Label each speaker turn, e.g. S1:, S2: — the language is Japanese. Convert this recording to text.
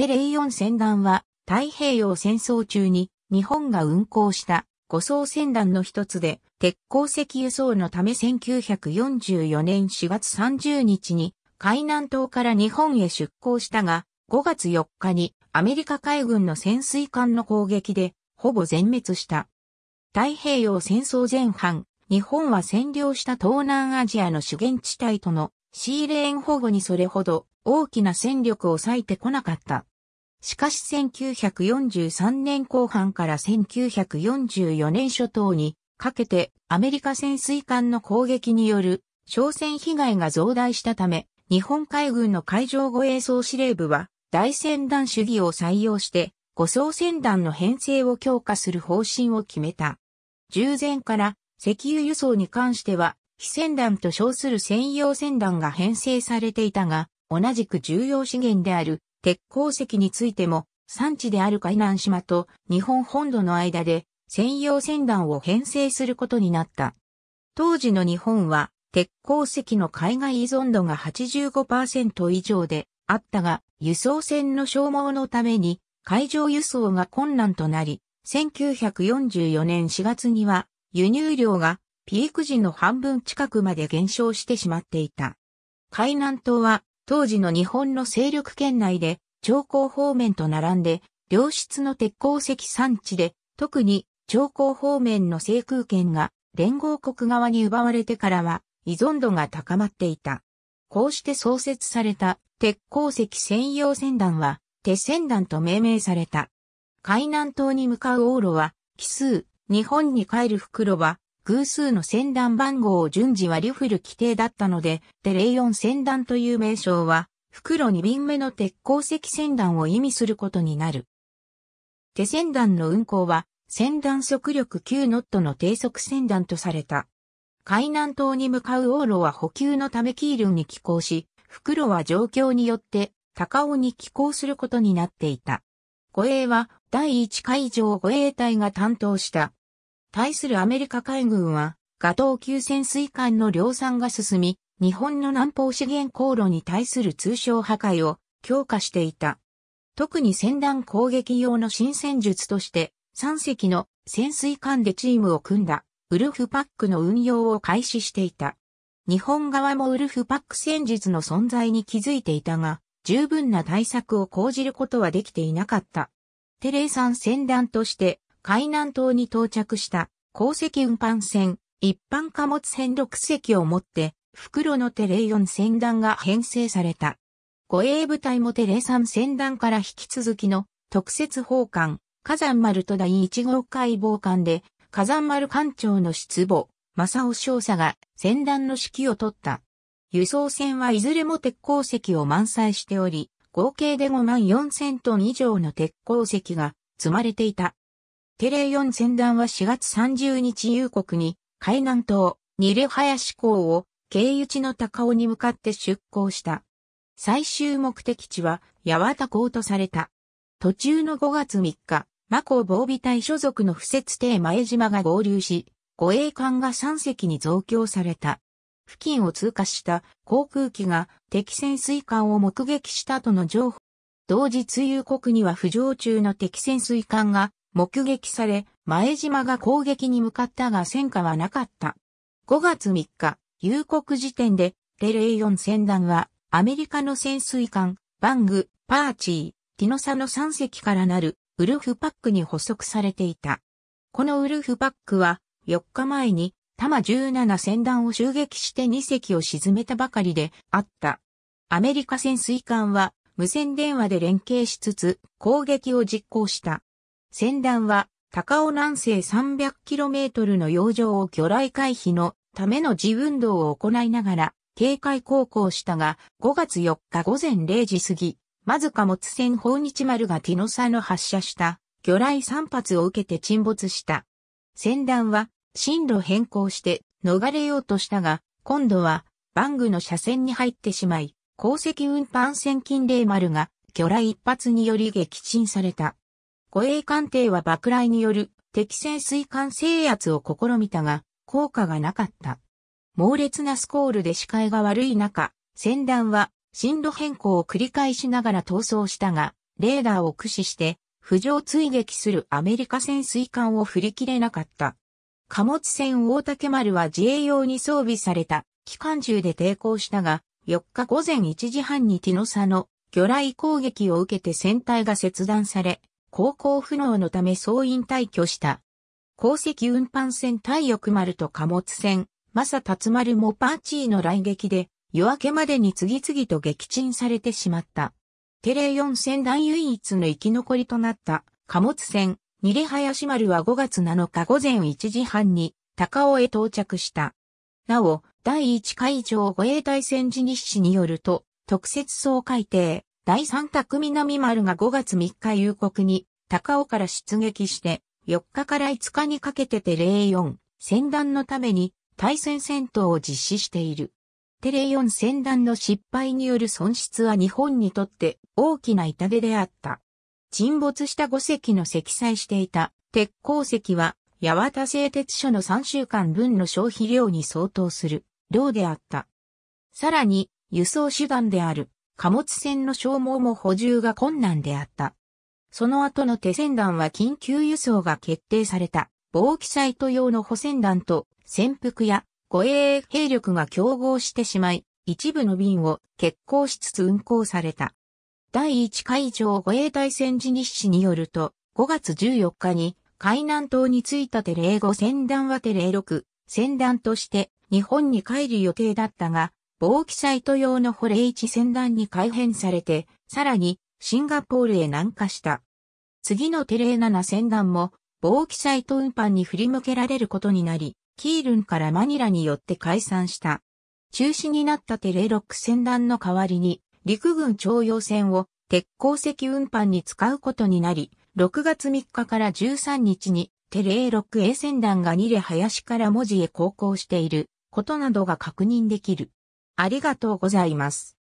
S1: テレイオン船団は太平洋戦争中に日本が運航した護送船団の一つで鉄鉱石輸送のため1944年4月30日に海南島から日本へ出港したが5月4日にアメリカ海軍の潜水艦の攻撃でほぼ全滅した。太平洋戦争前半、日本は占領した東南アジアの主源地帯とのシーレーン保護にそれほど大きな戦力を割いてこなかった。しかし1943年後半から1944年初頭にかけてアメリカ潜水艦の攻撃による商船被害が増大したため、日本海軍の海上護衛総司令部は大船団主義を採用して護送船団の編成を強化する方針を決めた。従前から石油輸送に関しては非船団と称する専用船団が編成されていたが、同じく重要資源である鉄鉱石についても、産地である海南島と日本本土の間で専用船団を編成することになった。当時の日本は鉄鉱石の海外依存度が85%以上であったが、輸送船の消耗のために海上輸送が困難となり、1944年4月には輸入量がピーク時の半分近くまで減少してしまっていた。海南島は当時の日本の勢力圏内で、長江方面と並んで、良質の鉄鉱石産地で、特に長江方面の制空権が連合国側に奪われてからは依存度が高まっていた。こうして創設された鉄鉱石専用船団は鉄船団と命名された。海南島に向かう往路は奇数、日本に帰る袋は偶数の船団番号を順次割り振る規定だったので、テレイオン船団という名称は、袋2便目の鉄鉱石船団を意味することになる。手船団の運航は、船団速力9ノットの低速船団とされた。海南島に向かう往路は補給のためキールに寄港し、袋は状況によって高尾に寄港することになっていた。護衛は第1海上護衛隊が担当した対するアメリカ海軍は、ガトー級潜水艦の量産が進み、日本の南方資源航路に対する通商破壊を強化していた。特に船団攻撃用の新戦術として、3隻の潜水艦でチームを組んだ、ウルフパックの運用を開始していた。日本側もウルフパック戦術の存在に気づいていたが、十分な対策を講じることはできていなかった。テレーさん船団として海南島に到着した鉱石運搬船、一般貨物船6隻をもって、袋のテレ4船団が編成された。護衛部隊もテレ3船団から引き続きの特設砲艦、火山丸と第1号海防艦で、火山丸艦長の出母、正尾少佐が船団の指揮を取った。輸送船はいずれも鉄鉱石を満載しており、合計で5万4千トン以上の鉄鉱石が積まれていた。テレイ4船団は4月30日夕刻に、海南島、ニレシ港を経由地の高尾に向かって出港した。最終目的地は八幡港とされた。途中の5月3日、マコ防備隊所属の布設艇前島が合流し、護衛艦が3隻に増強された。付近を通過した航空機が敵潜水艦を目撃したとの情報。同日夕刻には浮上中の敵潜水艦が目撃され、前島が攻撃に向かったが戦果はなかった。5月3日、夕刻時点で、レレイ4船団は、アメリカの潜水艦、バング、パーチー、ティノサの3隻からなる、ウルフパックに捕捉されていた。このウルフパックは、4日前に、タマ17船団を襲撃して2隻を沈めたばかりであった。アメリカ潜水艦は、無線電話で連携しつつ、攻撃を実行した。船団は、高尾南西 300km の洋上を魚雷回避のための自運動を行いながら、警戒航行したが、5月4日午前0時過ぎ、まず貨物船法日丸がティノサの発射した魚雷3発を受けて沈没した。船団は進路変更して逃れようとしたが、今度はバングの車線に入ってしまい、鉱石運搬船金霊丸が魚雷一発により撃沈された。護衛艦艇は爆雷による敵潜水艦制圧を試みたが、効果がなかった。猛烈なスコールで視界が悪い中、船団は進路変更を繰り返しながら逃走したが、レーダーを駆使して浮上追撃するアメリカ潜水艦を振り切れなかった。貨物船大竹丸は自衛用に装備された機関銃で抵抗したが、4日午前1時半にティノサの魚雷攻撃を受けて船体が切断され、航行不能のため総員退去した。鉱石運搬船太翼丸と貨物船、マサ達丸もパーチーの来撃で、夜明けまでに次々と撃沈されてしまった。テレ4船団唯一の生き残りとなった貨物船、ニレハヤシ丸は5月7日午前1時半に高尾へ到着した。なお、第1海上護衛隊戦時日誌によると、特設総海艇、第三宅南丸が5月3日夕刻に、高尾から出撃して、4日から5日にかけてテレ4、戦団のために、対戦戦闘を実施している。テレ4戦団の失敗による損失は日本にとって大きな痛手であった。沈没した5隻の積載していた鉄鉱石は八幡製鉄所の3週間分の消費量に相当する量であった。さらに輸送手段である貨物船の消耗も補充が困難であった。その後の手船団は緊急輸送が決定された、防気サイト用の補船団と潜伏や護衛兵力が競合してしまい、一部の便を欠航しつつ運航された。第1海上護衛隊戦時日誌によると、5月14日に海南島に着いたテレ5船団はテレ6船団として日本に帰る予定だったが、防気サイト用のホレイチ船団に改変されて、さらにシンガポールへ南下した。次のテレー7船団も防気サイト運搬に振り向けられることになり、キールンからマニラによって解散した。中止になったテレ6船団の代わりに、陸軍徴用船を鉄鉱石運搬に使うことになり、6月3日から13日にテレッ6 a 船団が2レ林から文字へ航行していることなどが確認できる。ありがとうございます。